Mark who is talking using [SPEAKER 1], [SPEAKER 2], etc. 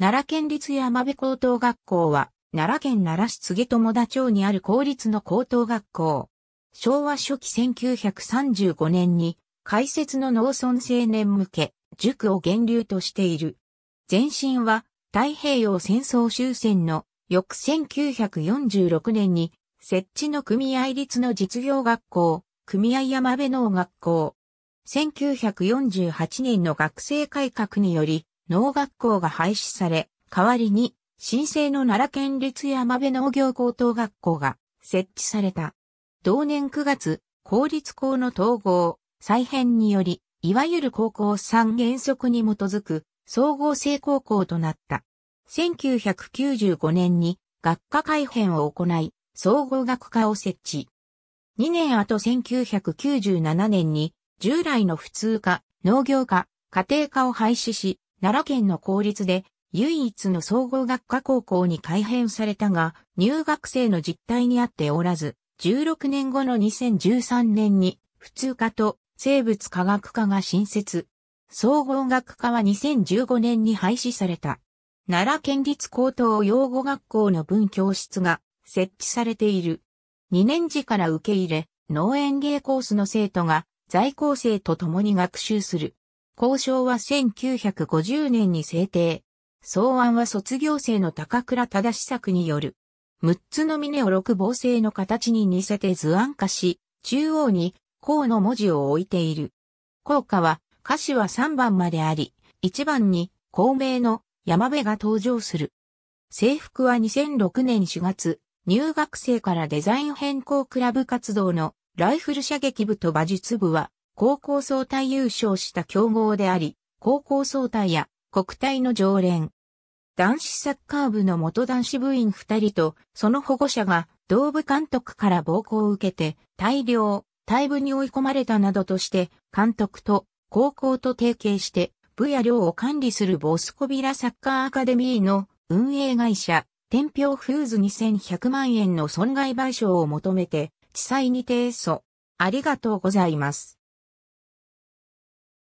[SPEAKER 1] 奈良県立山部高等学校は、奈良県奈良市杉友田町にある公立の高等学校。昭和初期1935年に、開設の農村青年向け、塾を源流としている。前身は、太平洋戦争終戦の、翌1946年に、設置の組合立の実業学校、組合山部農学校。1948年の学生改革により、農学校が廃止され、代わりに、新生の奈良県立山辺農業高等学校が設置された。同年9月、公立校の統合、再編により、いわゆる高校三原則に基づく総合性高校となった。1995年に学科改編を行い、総合学科を設置。2年後1997年に従来の普通科、農業科、家庭科を廃止し、奈良県の公立で唯一の総合学科高校に改編されたが、入学生の実態にあっておらず、16年後の2013年に普通科と生物科学科が新設。総合学科は2015年に廃止された。奈良県立高等養護学校の分教室が設置されている。2年時から受け入れ、農園芸コースの生徒が在校生と共に学習する。交渉は1950年に制定。草案は卒業生の高倉忠作による。6つの峰を6防星の形に似せて図案化し、中央に、甲の文字を置いている。効果は、歌詞は3番まであり、1番に、孔明の山辺が登場する。制服は2006年4月、入学生からデザイン変更クラブ活動のライフル射撃部と馬術部は高校総体優勝した強豪であり、高校総体や国体の常連。男子サッカー部の元男子部員二人と、その保護者が、同部監督から暴行を受けて、大量、大部に追い込まれたなどとして、監督と高校と提携して、部や寮を管理するボスコビラサッカーアカデミーの運営会社、天平フーズ2100万円の損害賠償を求めて、地裁に提訴。ありがとうございます。